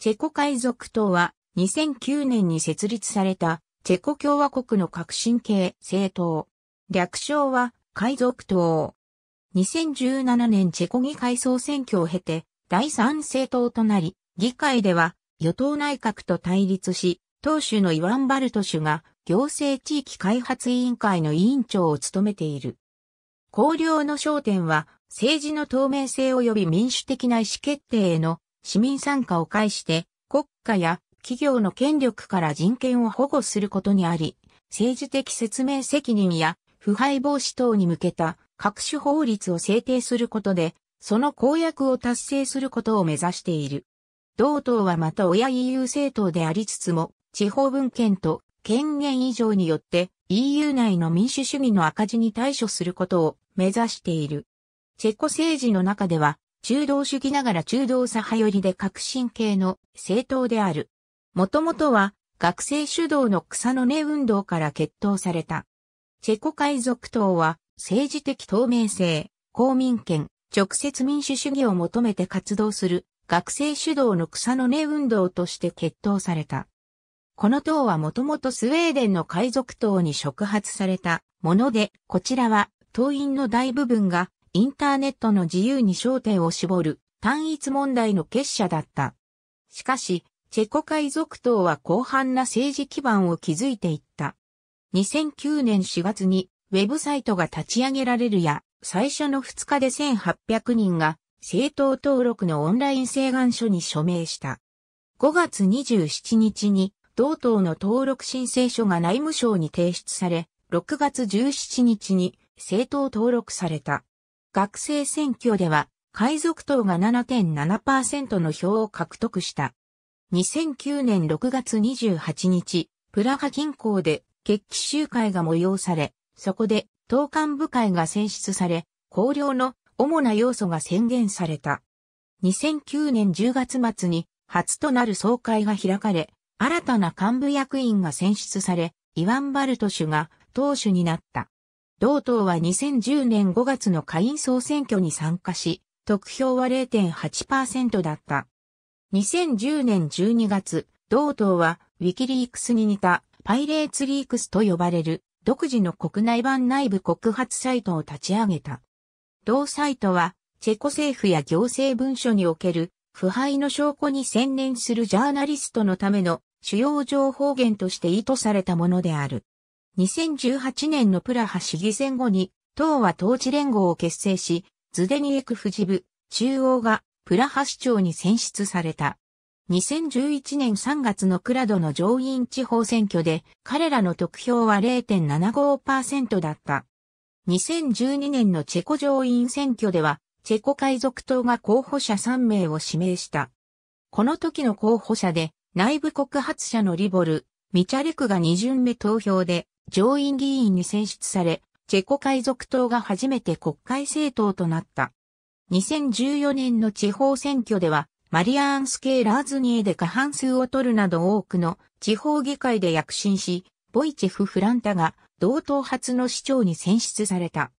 チェコ海賊党は2009年に設立されたチェコ共和国の革新系政党。略称は海賊党。2017年チェコ議会総選挙を経て第三政党となり、議会では与党内閣と対立し、党首のイワン・バルト氏が行政地域開発委員会の委員長を務めている。綱領の焦点は政治の透明性及び民主的な意思決定への市民参加を介して国家や企業の権力から人権を保護することにあり、政治的説明責任や腐敗防止等に向けた各種法律を制定することで、その公約を達成することを目指している。同党はまた親 EU 政党でありつつも、地方分権と権限以上によって EU 内の民主主義の赤字に対処することを目指している。チェコ政治の中では中道主義ながら中道左派寄りで革新系の政党である。もともとは学生主導の草の根運動から決闘された。チェコ海賊党は政治的透明性、公民権、直接民主主義を求めて活動する学生主導の草の根運動として決闘された。この党はもともとスウェーデンの海賊党に触発されたもので、こちらは党員の大部分がインターネットの自由に焦点を絞る単一問題の結社だった。しかし、チェコ海賊党は広範な政治基盤を築いていった。2009年4月にウェブサイトが立ち上げられるや、最初の2日で1800人が政党登録のオンライン請願書に署名した。5月27日に同党の登録申請書が内務省に提出され、6月17日に政党登録された。学生選挙では、海賊党が7.7%の票を獲得した。2009年6月28日、プラハ近郊で決起集会が催され、そこで党幹部会が選出され、公領の主な要素が宣言された。2009年10月末に初となる総会が開かれ、新たな幹部役員が選出され、イワン・バルト氏が党首になった。同党は2010年5月の下院総選挙に参加し、得票は0.8%だった。2010年12月、同党はウィキリークスに似たパイレーツリークスと呼ばれる独自の国内版内部告発サイトを立ち上げた。同サイトはチェコ政府や行政文書における腐敗の証拠に専念するジャーナリストのための主要情報源として意図されたものである。2018年のプラハ市議選後に、党は統治連合を結成し、ズデニエクフジ部、中央がプラハ市長に選出された。2011年3月のクラドの上院地方選挙で彼らの得票は0.75%だった。2012年のチェコ上院選挙では、チェコ海賊党が候補者3名を指名した。この時の候補者で内部告発者のリボル、ミチャレクが2巡目投票で上院議員に選出され、チェコ海賊党が初めて国会政党となった。2014年の地方選挙では、マリアーン・スケーラーズニエで過半数を取るなど多くの地方議会で躍進し、ボイチェフ・フランタが同党初の市長に選出された。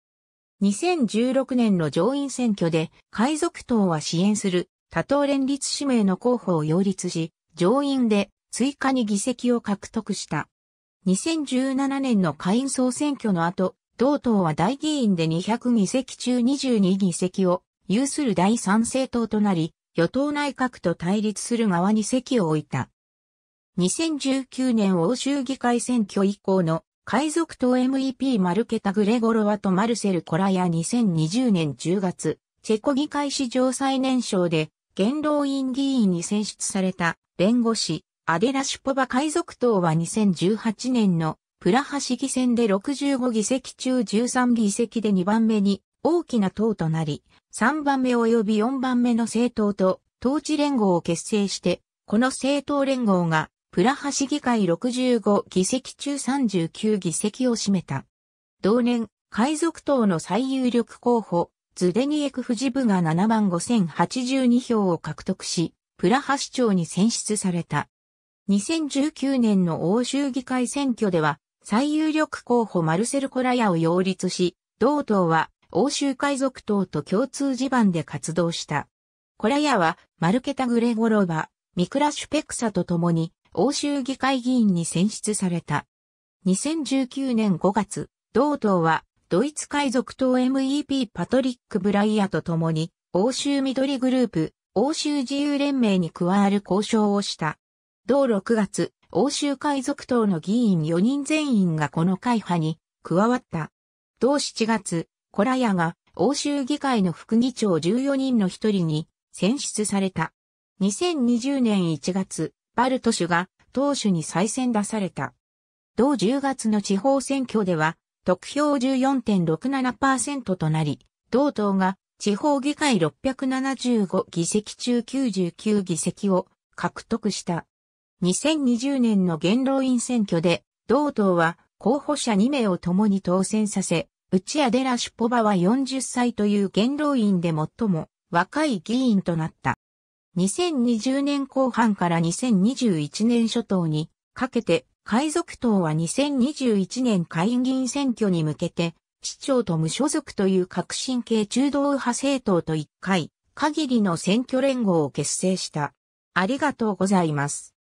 2016年の上院選挙で海賊党は支援する多党連立指名の候補を擁立し、上院で追加に議席を獲得した。2017年の下院総選挙の後、同党は大議員で200議席中22議席を有する第三政党となり、与党内閣と対立する側に席を置いた。2019年欧州議会選挙以降の海賊党 MEP マルケタ・グレゴロワとマルセル・コラや2020年10月、チェコ議会史上最年少で元老院議員に選出された弁護士アデラシュポバ海賊党は2018年のプラハ市議選で65議席中13議席で2番目に大きな党となり、3番目及び4番目の政党と統治連合を結成して、この政党連合がプラハ市議会65議席中39議席を占めた。同年、海賊党の最有力候補、ズデニエク・フジブが7万5082票を獲得し、プラハ市長に選出された。2019年の欧州議会選挙では、最有力候補マルセル・コラヤを擁立し、同党は欧州海賊党と共通地盤で活動した。コラヤは、マルケタ・グレゴロバ、ミクラシュペクサと共に、欧州議会議員に選出された。2019年5月、同党は、ドイツ海賊党 MEP パトリック・ブライアと共に、欧州緑グループ、欧州自由連盟に加わる交渉をした。同6月、欧州海賊党の議員4人全員がこの会派に加わった。同7月、コラヤが欧州議会の副議長14人の一人に選出された。2020年1月、バルト氏が党首に再選出された。同10月の地方選挙では、得票14.67%となり、同党が地方議会675議席中99議席を獲得した。2020年の元老院選挙で、同党は候補者2名を共に当選させ、内アデラ・シュポバは40歳という元老院で最も若い議員となった。2020年後半から2021年初頭にかけて、海賊党は2021年会議員選挙に向けて、市長と無所属という革新系中道派政党と一回、限りの選挙連合を結成した。ありがとうございます。